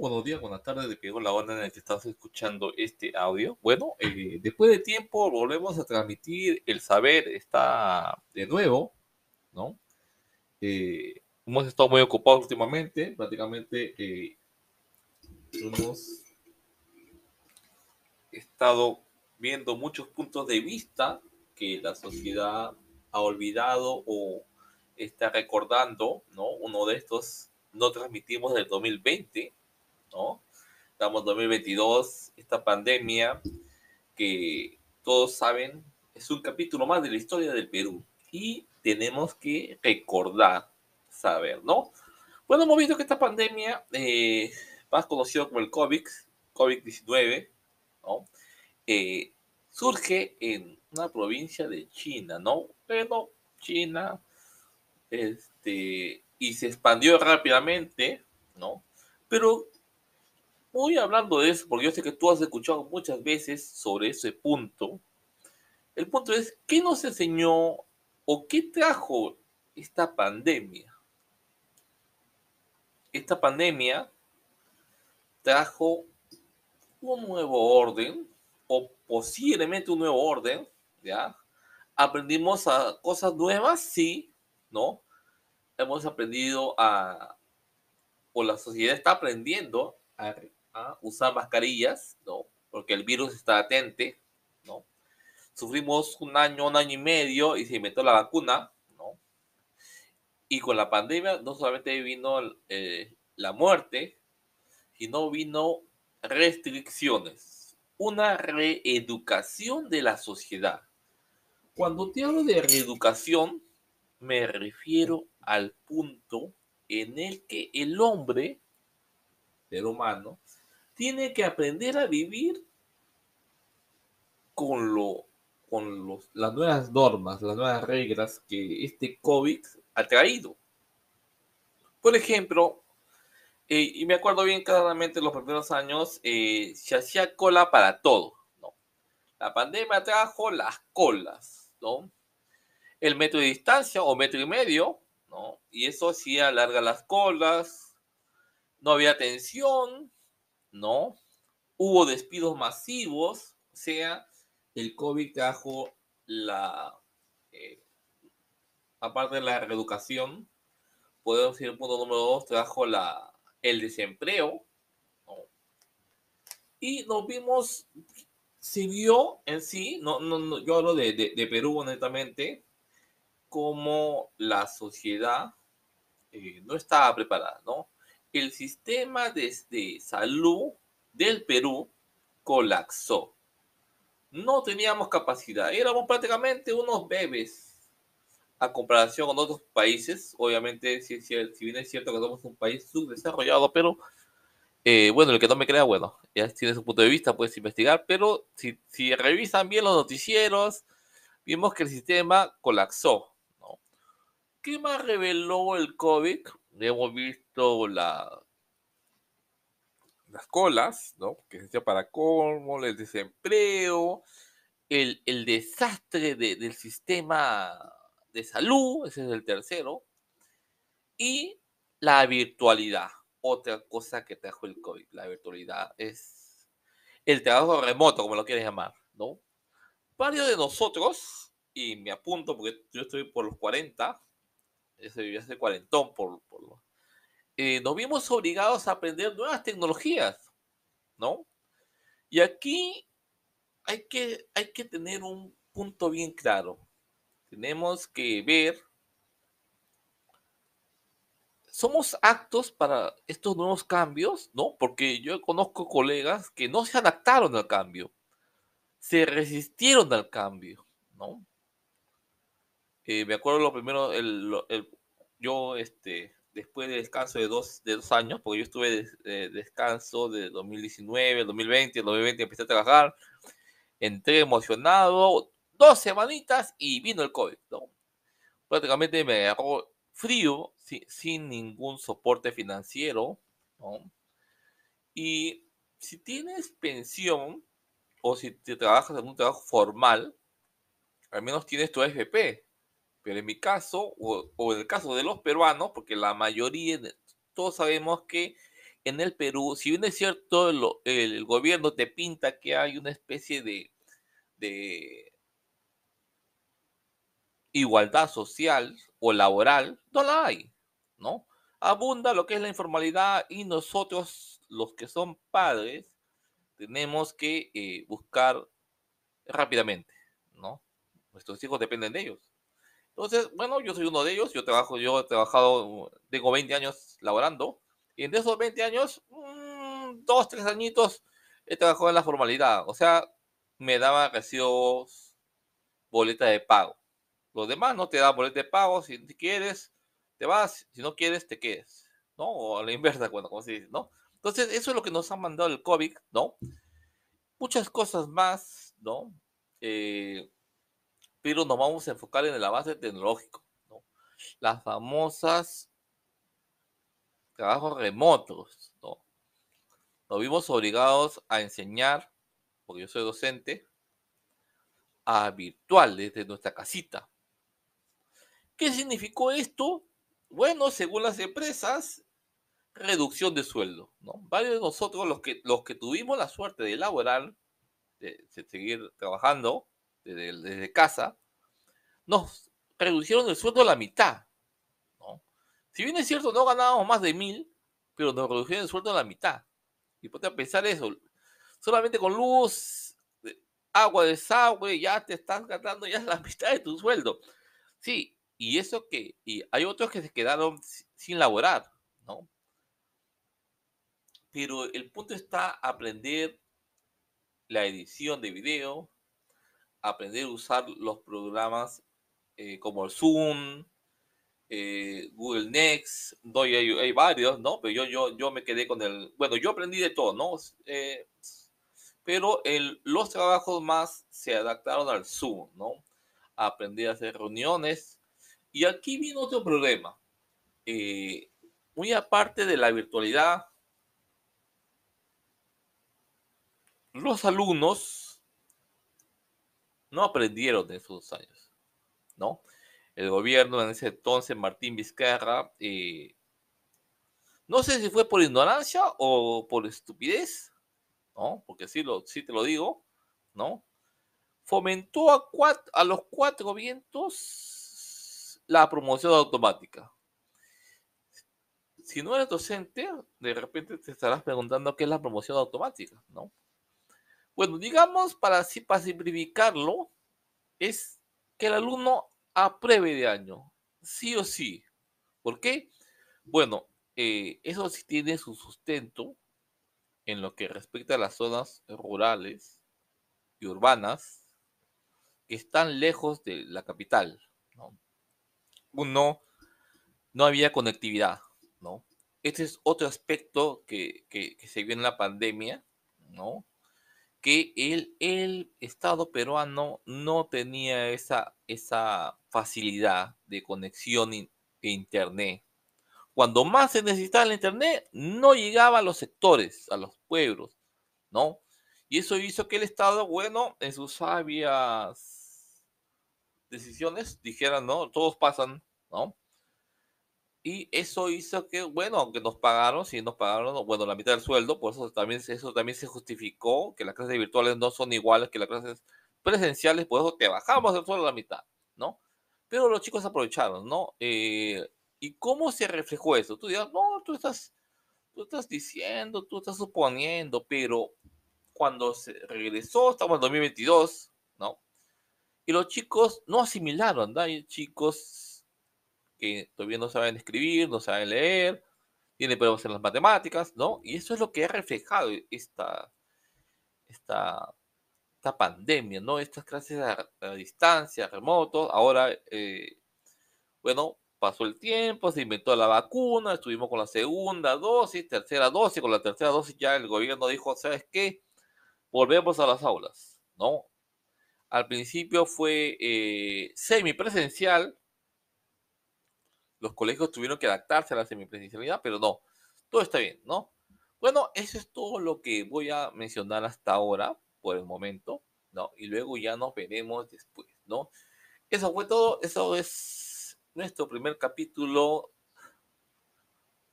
buenos días, buenas tardes, dependiendo la hora en la que estamos escuchando este audio. Bueno, eh, después de tiempo volvemos a transmitir El Saber está de nuevo, ¿no? Eh, hemos estado muy ocupados últimamente, prácticamente eh, hemos estado viendo muchos puntos de vista que la sociedad ha olvidado o está recordando, ¿no? Uno de estos no transmitimos del 2020, ¿no? Estamos 2022, esta pandemia que todos saben es un capítulo más de la historia del Perú y tenemos que recordar, saber, ¿no? Bueno, hemos visto que esta pandemia, eh, más conocida como el COVID, COVID-19, eh, surge en una provincia de China, ¿no? Pero China, este, y se expandió rápidamente, ¿no? Pero muy hablando de eso, porque yo sé que tú has escuchado muchas veces sobre ese punto, el punto es, ¿qué nos enseñó o qué trajo esta pandemia? Esta pandemia trajo un nuevo orden, o posiblemente un nuevo orden, ¿ya? Aprendimos a cosas nuevas, sí, ¿no? Hemos aprendido a, o la sociedad está aprendiendo a usar mascarillas, ¿no? Porque el virus está atente, ¿no? Sufrimos un año, un año y medio y se inventó la vacuna, ¿no? Y con la pandemia no solamente vino eh, la muerte, sino vino restricciones, una reeducación de la sociedad. Cuando te hablo de reeducación, me refiero al punto en el que el hombre, el humano, tiene que aprender a vivir con, lo, con las nuevas normas, las nuevas reglas que este COVID ha traído. Por ejemplo, eh, y me acuerdo bien claramente los primeros años, eh, se hacía cola para todo. ¿no? La pandemia trajo las colas, ¿no? El metro de distancia o metro y medio, ¿no? Y eso hacía larga las colas, no había tensión. ¿no? Hubo despidos masivos, o sea, el COVID trajo la, eh, aparte de la reeducación, podemos decir punto número dos, trajo la, el desempleo, Y nos vimos, se vio en sí, no, no, yo hablo de, de, Perú honestamente, como la sociedad eh, no estaba preparada, ¿no? el sistema de, salud del Perú colapsó. No teníamos capacidad, éramos prácticamente unos bebés a comparación con otros países. Obviamente, si, si, bien es cierto que somos un país subdesarrollado, pero eh, bueno, el que no me crea, bueno, ya tiene su punto de vista, puedes investigar, pero si, revisan bien los noticieros, vimos que el sistema colapsó. ¿Qué más reveló el COVID? hemos visto la, las colas, ¿no? Que se para colmo, el desempleo, el, el desastre de, del sistema de salud, ese es el tercero, y la virtualidad, otra cosa que trajo el COVID. La virtualidad es el trabajo remoto, como lo quieres llamar, ¿no? Varios de nosotros, y me apunto porque yo estoy por los 40, ese, ese cuarentón por, por lo... Eh, nos vimos obligados a aprender nuevas tecnologías, ¿no? Y aquí hay que, hay que tener un punto bien claro. Tenemos que ver, somos actos para estos nuevos cambios, ¿no? Porque yo conozco colegas que no se adaptaron al cambio, se resistieron al cambio, ¿no? Eh, me acuerdo lo primero, yo este, después del descanso de dos, de dos años, porque yo estuve de, de eh, descanso de 2019, 2020, 2020 empecé a trabajar, entré emocionado, dos semanitas y vino el COVID. Prácticamente me agarró frío, sin, ningún soporte financiero. Y si tienes pensión o si te trabajas en un trabajo formal, al menos tienes tu AFP. Pero en mi caso, o, en el caso de los peruanos, porque la mayoría, todos sabemos que en el Perú, si bien es cierto, el, gobierno te pinta que hay una especie de, igualdad social o laboral, no la hay, ¿no? Abunda lo que es la informalidad y nosotros, los que son padres, tenemos que eh, buscar rápidamente, ¿no? Nuestros hijos dependen de ellos. Entonces, bueno, yo soy uno de ellos, yo trabajo, yo he trabajado, tengo 20 años laborando, y en esos 20 años, mm, dos, tres añitos, he trabajado en la formalidad, o sea, me daba recibos, boleta de pago. Los demás no te dan boleta de pago, si quieres, te vas, si no quieres, te quedes. ¿no? O a la inversa, cuando, como se dice, ¿no? Entonces, eso es lo que nos ha mandado el COVID, ¿no? Muchas cosas más, ¿no? Eh, pero nos vamos a enfocar en el avance tecnológico. ¿no? Las famosas trabajos remotos. ¿no? Nos vimos obligados a enseñar, porque yo soy docente, a virtual desde nuestra casita. ¿Qué significó esto? Bueno, según las empresas, reducción de sueldo. ¿no? Varios de nosotros, los que, los que tuvimos la suerte de elaborar, de seguir trabajando, este, desde, casa, nos reducieron el sueldo a la mitad. Si bien es cierto, no ganábamos más de mil, pero nos redujeron el sueldo a la mitad. Y ponte a pensar eso. Solamente con luz, agua, desagüe, ya te están gastando ya la mitad de tu sueldo. Sí, y eso que. Y hay otros que se quedaron sin laborar, ¿no? Pero el punto está aprender la edición de video, aprender a usar los programas eh, como el Zoom, eh, Google Next, hay, varios, ¿no? Pero yo, yo, yo me quedé con el, bueno, yo aprendí de todo, ¿no? Eh, pero los trabajos más se adaptaron al Zoom, ¿no? Aprendí a hacer reuniones. Y aquí vino otro problema. muy aparte de la virtualidad, los alumnos no aprendieron de esos años, ¿no? El gobierno en ese entonces, Martín Vizcarra, eh, no sé si fue por ignorancia o por estupidez, ¿no? Porque sí, lo, sí te lo digo, ¿no? Fomentó a, a los cuatro vientos la promoción automática. Si no eres docente, de repente te estarás preguntando qué es la promoción automática, ¿no? Bueno, digamos, para simplificarlo, es que el alumno apruebe de año, sí o sí. ¿Por qué? Bueno, eh, eso sí tiene su sustento en lo que respecta a las zonas rurales y urbanas que están lejos de la capital. ¿no? Uno, no había conectividad, ¿no? Este es otro aspecto que, que se vio en la pandemia, ¿no? que el, el Estado peruano no tenía esa, esa facilidad de conexión e Internet. Cuando más se necesitaba el Internet, no llegaba a los sectores, a los pueblos, ¿no? Y eso hizo que el Estado, bueno, en sus sabias decisiones, dijera, no, todos pasan, ¿no? Y eso hizo que, bueno, aunque nos pagaron, si nos pagaron, bueno, la mitad del sueldo, por eso también, eso también se justificó, que las clases virtuales no son iguales que las clases presenciales, por eso te bajamos el sueldo a la mitad, ¿no? Pero los chicos aprovecharon, ¿no? Eh, ¿Y cómo se reflejó eso? Tú digas no, tú estás, tú estás diciendo, tú estás suponiendo, pero cuando se regresó, estamos en 2022, ¿no? Y los chicos no asimilaron, ¿no? chicos que todavía no saben escribir, no saben leer, tienen problemas en las matemáticas, ¿no? Y eso es lo que ha reflejado esta, pandemia, ¿no? Estas clases a, distancia, remoto, ahora, eh, bueno, pasó el tiempo, se inventó la vacuna, estuvimos con la segunda dosis, tercera dosis, con la tercera dosis ya el gobierno dijo, ¿sabes qué? Volvemos a las aulas, ¿no? Al principio fue eh, semipresencial, los colegios tuvieron que adaptarse a la semipresencialidad, pero no, todo está bien, ¿no? Bueno, eso es todo lo que voy a mencionar hasta ahora, por el momento, ¿no? Y luego ya nos veremos después, ¿no? Eso fue todo, eso es nuestro primer capítulo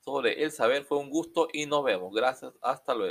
sobre el saber, fue un gusto y nos vemos, gracias, hasta luego.